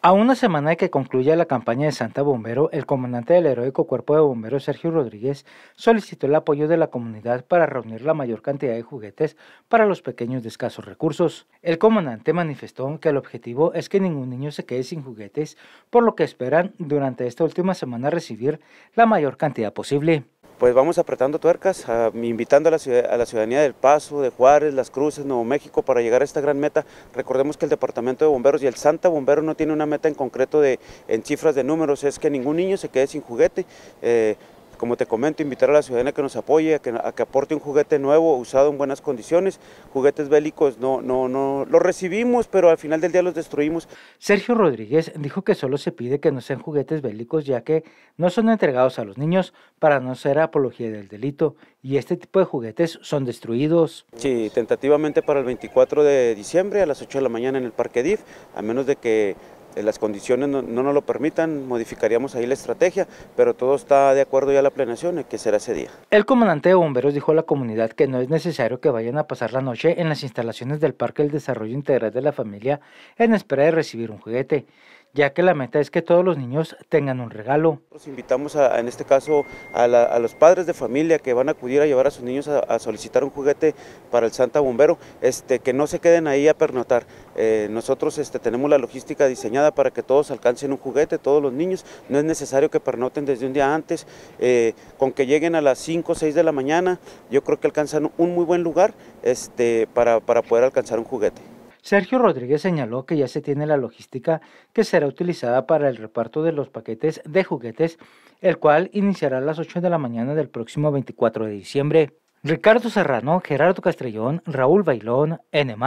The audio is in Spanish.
A una semana de que concluya la campaña de Santa Bombero, el comandante del heroico cuerpo de bomberos Sergio Rodríguez solicitó el apoyo de la comunidad para reunir la mayor cantidad de juguetes para los pequeños de escasos recursos. El comandante manifestó que el objetivo es que ningún niño se quede sin juguetes, por lo que esperan durante esta última semana recibir la mayor cantidad posible pues vamos apretando tuercas, ah, invitando a la, a la, ciudadanía del Paso, de Juárez, Las Cruces, Nuevo México para llegar a esta gran meta. Recordemos que el Departamento de Bomberos y el Santa Bombero no tiene una meta en concreto de, en cifras de números, es que ningún niño se quede sin juguete. Eh, como te comento, invitar a la ciudadana que nos apoye, a que, aporte un juguete nuevo, usado en buenas condiciones. Juguetes bélicos no, no, no los recibimos, pero al final del día los destruimos. Sergio Rodríguez dijo que solo se pide que no sean juguetes bélicos, ya que no son entregados a los niños para no ser apología del delito y este tipo de juguetes son destruidos. Sí, tentativamente para el 24 de diciembre a las 8 de la mañana en el Parque DIF, a menos de que eh, las condiciones no, no, nos lo permitan, modificaríamos ahí la estrategia, pero todo está de acuerdo ya a la planeación eh, que será ese día. El comandante de bomberos dijo a la comunidad que no es necesario que vayan a pasar la noche en las instalaciones del Parque del Desarrollo Integral de la Familia en espera de recibir un juguete ya que la meta es que todos los niños tengan un regalo. Los invitamos a, en este caso a, los padres de familia que van a acudir a llevar a sus niños a, solicitar un juguete para el Santa Bombero, este, que no se queden ahí a pernotar. Eh, nosotros este, tenemos la logística diseñada para que todos alcancen un juguete, todos los niños, no es necesario que pernoten desde un día antes, eh, con que lleguen a las 5 o 6 de la mañana, yo creo que alcanzan un muy buen lugar este, para poder alcanzar un juguete. Sergio Rodríguez señaló que ya se tiene la logística que será utilizada para el reparto de los paquetes de juguetes, el cual iniciará a las 8 de la mañana del próximo 24 de diciembre. Ricardo Serrano, Gerardo Castrellón, Raúl Bailón, N.